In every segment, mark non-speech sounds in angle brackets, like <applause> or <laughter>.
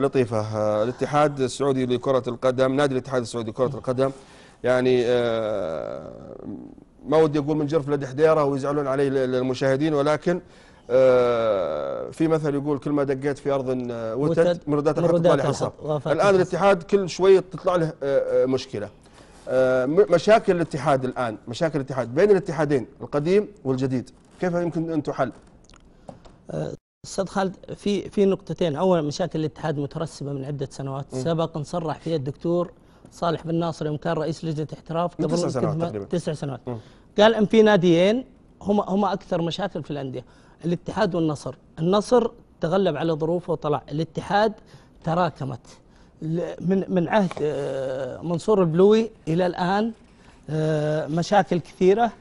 لطيفة آه، الاتحاد السعودي لكرة القدم نادي الاتحاد السعودي لكرة القدم يعني آه، ما ودي أقول من جرف لد حديرة ويزعلون علي المشاهدين ولكن آه، في مثل يقول كل ما دقيت في أرض وتد مردات الحق تطلع لي حصى الآن الاتحاد كل شوية تطلع له مشكلة مشاكل الاتحاد الآن مشاكل الاتحاد بين الاتحادين القديم والجديد كيف يمكن أن تحل؟ استاذ خالد في في نقطتين اولا مشاكل الاتحاد مترسبه من عده سنوات سبق نصرح فيها الدكتور صالح بن ناصر يوم كان رئيس لجنه احتراف قبل تسع سنوات تقريبا تسع سنوات قال ان في ناديين هما هما اكثر مشاكل في الانديه الاتحاد والنصر النصر تغلب على ظروفه وطلع الاتحاد تراكمت من من عهد آه، منصور البلوي الى الان آه، مشاكل كثيره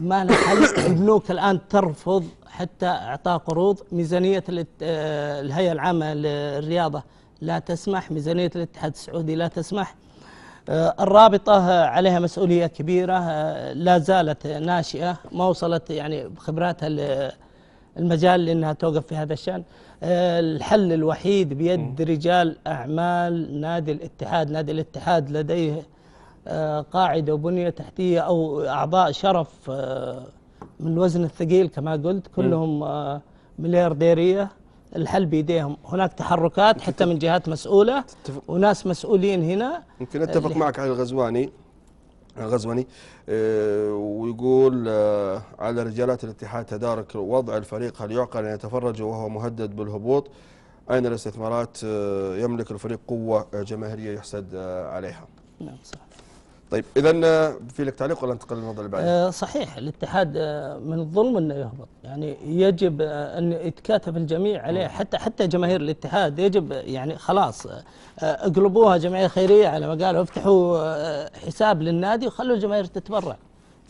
ما حل <coughs> البنوك الان ترفض حتى اعطاء قروض ميزانيه آه، الهيئه العامه للرياضه لا تسمح ميزانيه الاتحاد السعودي لا تسمح آه، الرابطه عليها مسؤوليه كبيره آه، لا زالت ناشئه ما وصلت يعني بخبراتها المجال لانها توقف في هذا الشان الحل الوحيد بيد رجال اعمال نادي الاتحاد نادي الاتحاد لديه قاعده وبنيه تحتيه او اعضاء شرف من الوزن الثقيل كما قلت كلهم آه، مليارديريه الحل بايديهم هناك تحركات حتى من جهات مسؤوله وناس مسؤولين هنا ممكن اتفق معك على الغزواني غزواني آه، ويقول آه، على رجالات الاتحاد تدارك وضع الفريق هل يعقل ان يتفرج وهو مهدد بالهبوط اين الاستثمارات يملك الفريق قوه جماهيريه يحسد عليها نعم صح طيب اذا آه، في لك تعليق ولا ننتقل للموضوع اللي بعده؟ آه، صحيح الاتحاد آه، من الظلم انه يهبط يعني يجب ان يتكاتف الجميع عليه حتى حتى جماهير الاتحاد يجب يعني خلاص اقلبوها جمعيه خيريه على ما قالوا افتحوا حساب للنادي وخلوا الجماهير تتبرع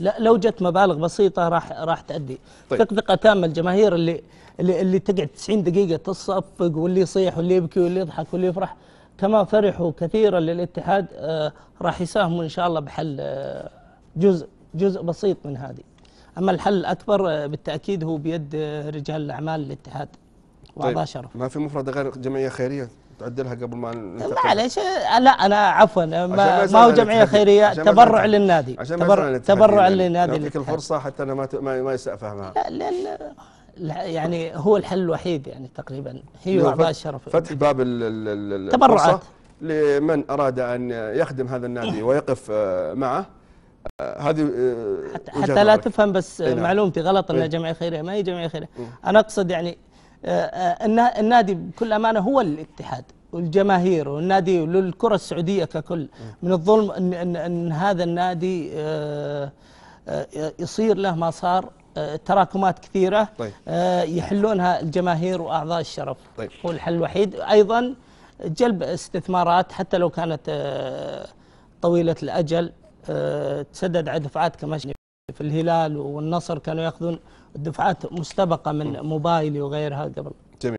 لو جت مبالغ بسيطه راح راح تأدي طيب. ثقه تامه الجماهير اللي اللي, اللي تقعد 90 دقيقه تصفق واللي يصيح واللي يبكي واللي يضحك واللي يفرح كما فرحوا كثيرا للاتحاد آه، راح يساهموا إن شاء الله بحل آه، جزء جزء بسيط من هذه أما الحل الأكبر آه، بالتأكيد هو بيد رجال الأعمال الاتحاد طيب، وأعضاء طيب شرف ما في مفردة غير جمعية خيرية تعدلها قبل ما معلش لا انا عفوا ما, ما هو جمعيه خيريه تبرع للنادي عشان تبرع, تبرع يعني للنادي الفرصه حتى انا ما ما, يسأل فهمها لا لا يعني هو الحل الوحيد يعني تقريبا هي واعضاء الشرف فتح باب التبرعات لمن اراد ان يخدم هذا النادي <coughs> ويقف آه، معه آه، هذه آه، حتى, حتى لا تفهم بس إيه معلومتي غلط انها إيه؟ جمعيه خيريه ما هي جمعيه خيريه انا اقصد يعني النادي بكل امانه هو الاتحاد والجماهير والنادي للكره السعوديه ككل من الظلم ان, إن, إن هذا النادي يصير له ما صار تراكمات كثيرة طيب. آه، يحلونها الجماهير وأعضاء الشرف طيب. هو الحل الوحيد أيضا جلب استثمارات حتى لو كانت آه، طويلة الأجل آه، تسدد على دفعات كما في الهلال والنصر كانوا ياخذون دفعات مستبقة من موبايلي وغيرها قبل